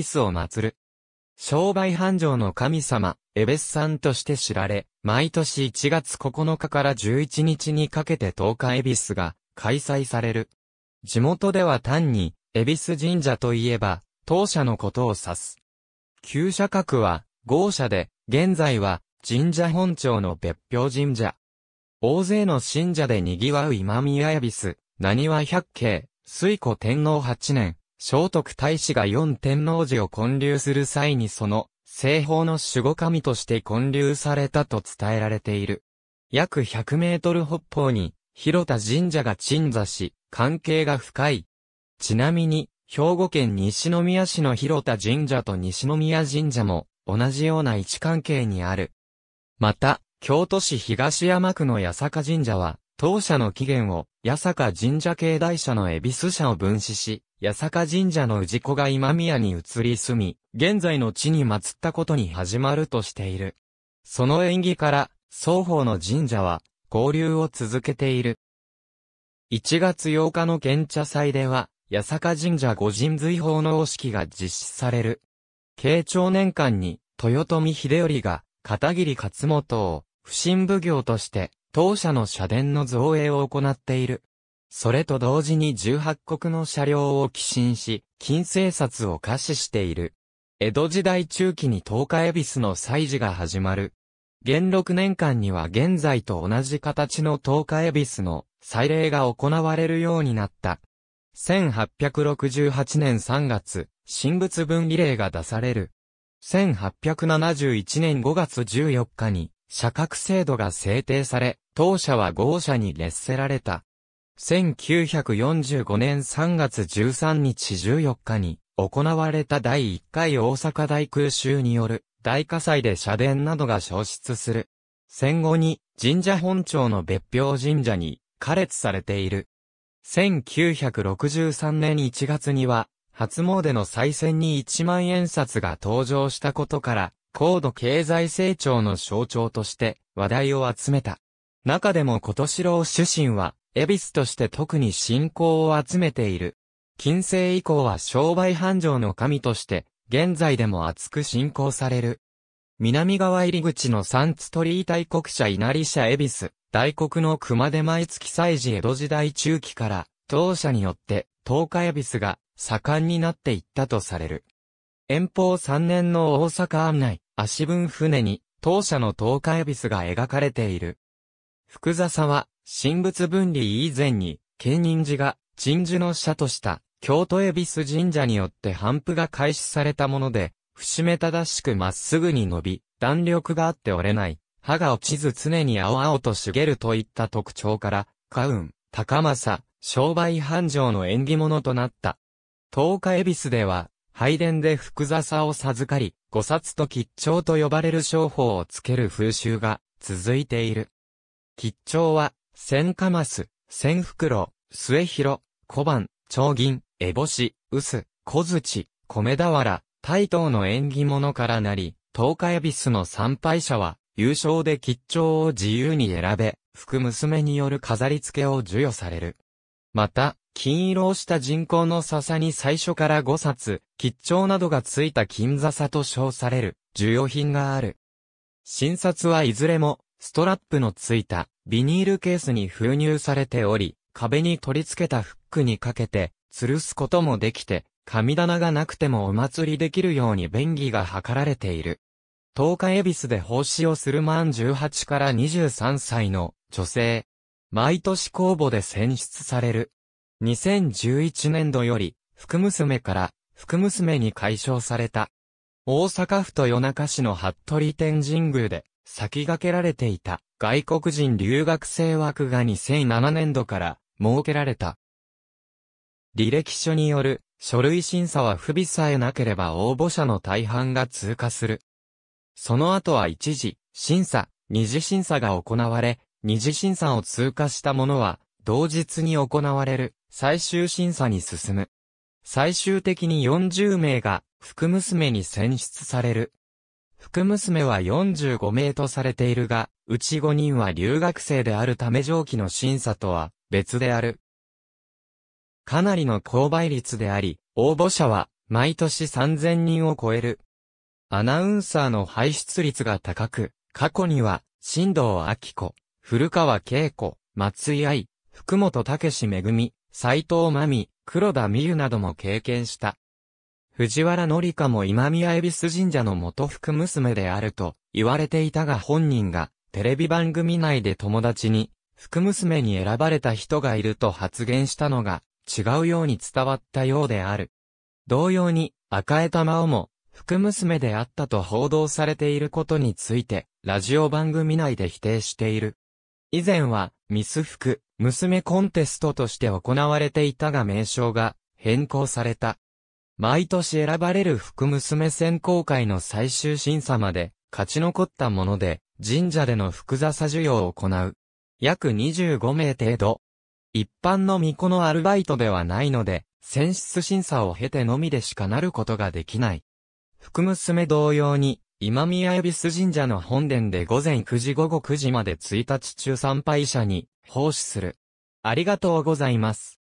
イスを祀る。商売繁盛の神様、エベスさんとして知られ、毎年1月9日から11日にかけて10日エビスが開催される。地元では単に、エビス神社といえば、当社のことを指す。旧社格は、豪社で、現在は、神社本庁の別表神社。大勢の信者で賑わう今宮エビス、何は百景、水古天皇八年、聖徳太子が四天王寺を建立する際にその、西方の守護神として建立されたと伝えられている。約100メートル北方に、広田神社が鎮座し、関係が深い。ちなみに、兵庫県西宮市の広田神社と西宮神社も、同じような位置関係にある。また、京都市東山区の八坂神社は、当社の起源を、八坂神社境内社の恵比寿社を分子し、八坂神社の氏子が今宮に移り住み、現在の地に祀ったことに始まるとしている。その縁起から、双方の神社は、交流を続けている。1月8日の玄茶祭では、八坂神社御神髄の納式が実施される。慶長年間に、豊臣秀頼が、片桐勝本を、不審奉行として、当社の社殿の造営を行っている。それと同時に18国の車両を寄進し、金製札を可視している。江戸時代中期に東海恵比寿の祭事が始まる。元禄年間には現在と同じ形の東海恵比寿の祭礼が行われるようになった。1868年3月、神仏分離令が出される。1871年5月14日に、社格制度が制定され、当社は豪社に劣せられた。1945年3月13日14日に行われた第1回大阪大空襲による大火災で社殿などが消失する。戦後に神社本庁の別表神社に加列されている。1963年1月には初詣の再選に1万円札が登場したことから高度経済成長の象徴として話題を集めた。中でも琴四郎主神は、恵比寿として特に信仰を集めている。近世以降は商売繁盛の神として、現在でも厚く信仰される。南側入り口の三津鳥居大国社稲荷社恵比寿、大国の熊手毎月祭事江戸時代中期から、当社によって、東海恵比寿が盛んになっていったとされる。遠方3年の大阪案内、足分船に、当社の東海恵比寿が描かれている。福笹は、神仏分離以前に、建人寺が、鎮守の社とした、京都恵比寿神社によって反布が開始されたもので、節目正しくまっすぐに伸び、弾力があって折れない、歯が落ちず常に青々と茂るといった特徴から、花雲、高政、商売繁盛の縁起物となった。東海恵比寿では、拝殿で福笹を授かり、五冊と吉兆と呼ばれる商法をつける風習が続いている。吉兆は、千カマス、千袋、末広、小判、長銀、烏帽子、臼、小槌、米俵、大東の縁起物からなり、東海エビスの参拝者は、優勝で吉兆を自由に選べ、福娘による飾り付けを授与される。また、金色をした人工の笹に最初から五冊、吉兆などがついた金笹と称される、授与品がある。診察はいずれも、ストラップのついたビニールケースに封入されており、壁に取り付けたフックにかけて、吊るすこともできて、神棚がなくてもお祭りできるように便宜が図られている。10日恵比寿で奉仕をする満18から23歳の女性。毎年公募で選出される。2011年度より、福娘から福娘に解消された。大阪府と夜中市の服部天神宮で先駆けられていた外国人留学生枠が2007年度から設けられた。履歴書による書類審査は不備さえなければ応募者の大半が通過する。その後は一時審査、二次審査が行われ、二次審査を通過した者は同日に行われる最終審査に進む。最終的に40名が福娘に選出される。福娘は45名とされているが、うち5人は留学生であるため上記の審査とは別である。かなりの購買率であり、応募者は毎年3000人を超える。アナウンサーの排出率が高く、過去には、新藤明子、古川恵子、松井愛、福本武史恵、斎藤真美、黒田美優なども経験した。藤原紀香も今宮恵比寿神社の元福娘であると言われていたが本人がテレビ番組内で友達に福娘に選ばれた人がいると発言したのが違うように伝わったようである。同様に赤江玉緒も福娘であったと報道されていることについてラジオ番組内で否定している。以前はミス福娘コンテストとして行われていたが名称が変更された。毎年選ばれる福娘選考会の最終審査まで勝ち残ったもので、神社での福座座授与を行う。約25名程度。一般の巫女のアルバイトではないので、選出審査を経てのみでしかなることができない。福娘同様に、今宮恵比寿神社の本殿で午前9時午後9時まで1日中参拝者に奉仕する。ありがとうございます。